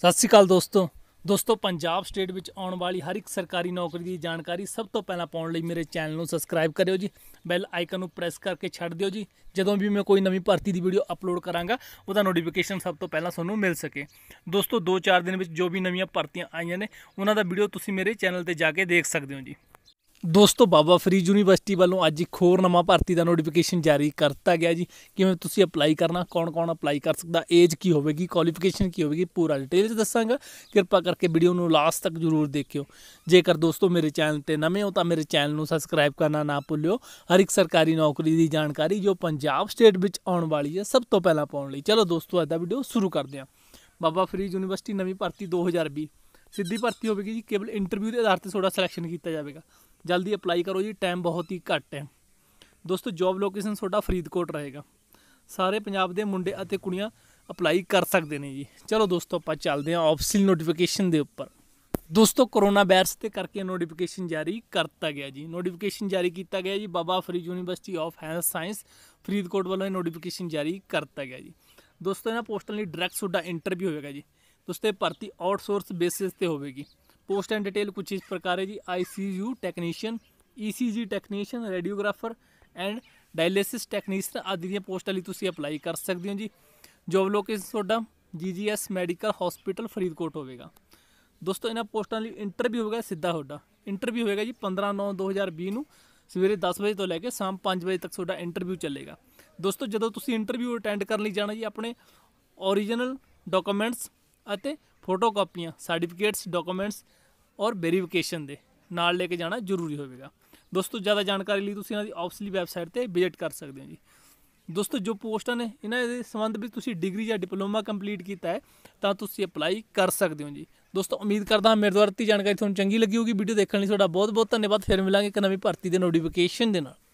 ਸਤਿ ਸ਼੍ਰੀ ਅਕਾਲ ਦੋਸਤੋ ਦੋਸਤੋ ਪੰਜਾਬ ਸਟੇਟ ਵਿੱਚ ਆਉਣ ਵਾਲੀ ਹਰ ਇੱਕ ਸਰਕਾਰੀ ਨੌਕਰੀ ਦੀ ਜਾਣਕਾਰੀ ਸਭ ਤੋਂ ਪਹਿਲਾਂ ਪਾਉਣ ਲਈ ਮੇਰੇ ਚੈਨਲ ਨੂੰ ਸਬਸਕ੍ਰਾਈਬ ਕਰਿਓ ਜੀ ਬੈਲ ਆਈਕਨ ਨੂੰ ਪ੍ਰੈਸ ਕਰਕੇ ਛੱਡ ਦਿਓ ਜੀ ਜਦੋਂ ਵੀ ਮੈਂ ਕੋਈ ਨਵੀਂ ਭਰਤੀ ਦੀ ਵੀਡੀਓ ਅਪਲੋਡ ਕਰਾਂਗਾ ਉਹਦਾ ਨੋਟੀਫਿਕੇਸ਼ਨ ਸਭ ਤੋਂ ਪਹਿਲਾਂ ਤੁਹਾਨੂੰ ਮਿਲ ਸਕੇ ਦੋਸਤੋ 2-4 ਦਿਨ ਵਿੱਚ ਜੋ ਵੀ ਨਵੀਆਂ ਭਰਤੀਆਂ ਆਈਆਂ ਨੇ ਉਹਨਾਂ ਦਾ ਵੀਡੀਓ ਤੁਸੀਂ ਮੇਰੇ ਚੈਨਲ ਤੇ ਜਾ ਕੇ ਦੇਖ ਸਕਦੇ ਹੋ ਜੀ ਦੋਸਤੋ ਬਾਬਾ ਫਰੀਦ ਯੂਨੀਵਰਸਿਟੀ ਵੱਲੋਂ ਅੱਜ ਇੱਕ ਹੋਰ ਨਵਾਂ ਭਰਤੀ ਦਾ ਨੋਟੀਫਿਕੇਸ਼ਨ ਜਾਰੀ ਕਰਤਾ ਗਿਆ ਜੀ ਕਿਵੇਂ ਤੁਸੀਂ ਅਪਲਾਈ ਕਰਨਾ ਕੌਣ-ਕੌਣ ਅਪਲਾਈ ਕਰ ਸਕਦਾ ਏਜ ਕੀ ਹੋਵੇਗੀ ਕੁਆਲੀਫਿਕੇਸ਼ਨ ਕੀ ਹੋਵੇਗੀ ਪੂਰਾ ਡਿਟੇਲ ਦੱਸਾਂਗਾ ਕਿਰਪਾ ਕਰਕੇ ਵੀਡੀਓ ਨੂੰ ਲਾਸਟ ਤੱਕ ਜ਼ਰੂਰ ਦੇਖਿਓ ਜੇਕਰ ਦੋਸਤੋ ਮੇਰੇ ਚੈਨਲ ਤੇ ਨਵੇਂ ਹੋ ਤਾਂ ਮੇਰੇ ਚੈਨਲ ਨੂੰ ਸਬਸਕ੍ਰਾਈਬ ਕਰਨਾ ਨਾ ਭੁੱਲਿਓ ਹਰ ਇੱਕ ਸਰਕਾਰੀ ਨੌਕਰੀ ਦੀ ਜਾਣਕਾਰੀ ਜੋ ਪੰਜਾਬ ਸਟੇਟ ਵਿੱਚ ਆਉਣ ਵਾਲੀ ਹੈ ਸਭ ਤੋਂ ਪਹਿਲਾਂ ਪਾਉਣ ਲਈ ਚਲੋ ਦੋਸਤੋ ਅੱਜ ਦਾ ਵੀਡੀਓ ਸ਼ੁਰੂ ਕਰਦੇ ਹਾਂ ਬਾਬਾ ਫਰੀਦ ਯੂਨੀਵਰਸਿਟੀ ਨਵੀਂ ਭਰਤੀ 2020 ਸਿੱਧੀ ਭਰਤੀ ਹੋਵੇਗੀ ਜੀ ਕੇਵਲ ਇੰਟਰਵਿਊ ਦੇ ਆਧਾਰ ਤੇ ਤੁਹਾਡਾ ਸਿਲੈਕਸ਼ਨ ਕੀਤਾ ਜਾਵੇਗਾ ਜਲਦੀ ਅਪਲਾਈ ਕਰੋ ਜੀ ਟਾਈਮ ਬਹੁਤ ਹੀ ਘੱਟ ਹੈ ਦੋਸਤੋ ਜੌਬ ਲੋਕੇਸ਼ਨ ਤੁਹਾਡਾ ਫਰੀਦਕੋਟ ਰਹੇਗਾ ਸਾਰੇ ਪੰਜਾਬ ਦੇ ਮੁੰਡੇ ਅਤੇ ਕੁੜੀਆਂ ਅਪਲਾਈ ਕਰ ਸਕਦੇ ਨੇ ਜੀ ਚਲੋ ਦੋਸਤੋ ਆਪਾਂ ਚੱਲਦੇ ਹਾਂ ਆਫੀਸ਼ੀਅਲ ਨੋਟੀਫਿਕੇਸ਼ਨ ਦੇ ਉੱਪਰ ਦੋਸਤੋ ਕਰੋਨਾ ਵਾਇਰਸ ਤੇ ਕਰਕੇ ਨੋਟੀਫਿਕੇਸ਼ਨ ਜਾਰੀ ਕਰਤਾ ਗਿਆ ਜੀ ਨੋਟੀਫਿਕੇਸ਼ਨ ਜਾਰੀ ਕੀਤਾ ਗਿਆ ਜੀ Baba Farid university of health science Faridkot ਵੱਲੋਂ ਇਹ ਨੋਟੀਫਿਕੇਸ਼ਨ ਜਾਰੀ ਕਰਤਾ ਗਿਆ ਜੀ ਦੋਸਤੋ ਇਹਨਾਂ ਪੋਸਟਾਂ ਲਈ ਡਾਇਰੈਕਟ ਤੁਹਾਡਾ ਇੰਟਰਵਿਊ ਹੋਵੇਗਾ ਜੀ ਦੋਸਤੋ ਇਹ ਭਰਤੀ ਆਊਟਸੋਰਸ ਬੇਸਿਸ ਤੇ ਹੋਵੇਗੀ ਪੋਸਟ ਐਂਡ ਡਿਟੇਲ ਕੁਝ ਇਸ ਪ੍ਰਕਾਰ ਹੈ ਜੀ ICU technician ECG technician radiographer and dialysis technician ਆਦਿ ਦੀਆਂ ਪੋਸਟਾਂ ਲਈ ਤੁਸੀਂ ਅਪਲਾਈ ਕਰ ਸਕਦੇ ਹੋ ਜੀ ਜੋਬ ਲੋਕੇਸ਼ਨ ਤੁਹਾਡਾ ਜੀਜੀਐਸ ਮੈਡੀਕਲ ਹਸਪੀਟਲ ਫਰੀਦਕੋਟ ਹੋਵੇਗਾ ਦੋਸਤੋ ਇਹਨਾਂ ਪੋਸਟਾਂ ਲਈ ਇੰਟਰਵਿਊ ਹੋਵੇਗਾ ਸਿੱਧਾ ਤੁਹਾਡਾ ਇੰਟਰਵਿਊ ਹੋਵੇਗਾ ਜੀ 15 9 2020 ਨੂੰ ਸਵੇਰੇ 10 ਵਜੇ ਤੋਂ ਲੈ ਕੇ ਸ਼ਾਮ 5 ਵਜੇ ਤੱਕ ਤੁਹਾਡਾ ਇੰਟਰਵਿਊ ਚੱਲੇਗਾ ਦੋਸਤੋ ਜਦੋਂ ਤੁਸੀਂ ਇੰਟਰਵਿਊ ਅਟੈਂਡ ਕਰਨ ਲਈ ਜਾਣਾ ਜੀ ਆਪਣੇ origignal ਡਾਕੂਮੈਂਟਸ ਅਤੇ ਫੋਟੋਕਾਪੀਆਂ ਸਰਟੀਫਿਕੇਟਸ ਡਾਕੂਮੈਂਟਸ ਔਰ ਵੈਰੀਫਿਕੇਸ਼ਨ ਦੇ ਨਾਲ ਲੈ ਕੇ ਜਾਣਾ ਜ਼ਰੂਰੀ ਹੋਵੇਗਾ ਦੋਸਤੋ ਜ਼ਿਆਦਾ ਜਾਣਕਾਰੀ ਲਈ ਤੁਸੀਂ ਇਹਨਾਂ ਦੀ ਆਫਸਲੀ ਵੈਬਸਾਈਟ ਤੇ ਵਿਜ਼ਿਟ ਕਰ ਸਕਦੇ ਹੋ ਜੀ ਦੋਸਤੋ ਜੋ ਪੋਸਟਾਂ ਨੇ ਇਹਨਾਂ ਦੇ ਸੰਬੰਧ ਵਿੱਚ ਤੁਸੀਂ ਡਿਗਰੀ ਜਾਂ ਡਿਪਲੋਮਾ ਕੰਪਲੀਟ ਕੀਤਾ ਹੈ ਤਾਂ ਤੁਸੀਂ ਅਪਲਾਈ ਕਰ ਸਕਦੇ ਹੋ ਜੀ ਦੋਸਤੋ ਉਮੀਦ ਕਰਦਾ ਮੇਰੇ ਦੁਆਰਾ ਦਿੱਤੀ ਜਾਣਕਾਰੀ ਤੁਹਾਨੂੰ ਚੰਗੀ ਲੱਗੀ ਹੋਊਗੀ ਵੀਡੀਓ ਦੇਖਣ ਲਈ ਤੁਹਾਡਾ ਬਹੁਤ ਬਹੁਤ ਧੰਨਵਾਦ ਫਿਰ ਮਿਲਾਂਗੇ ਇੱਕ ਨਵੀਂ ਭਰਤੀ ਦੇ ਨੋਟੀਫਿਕੇਸ਼ਨ ਦੇ ਨਾਲ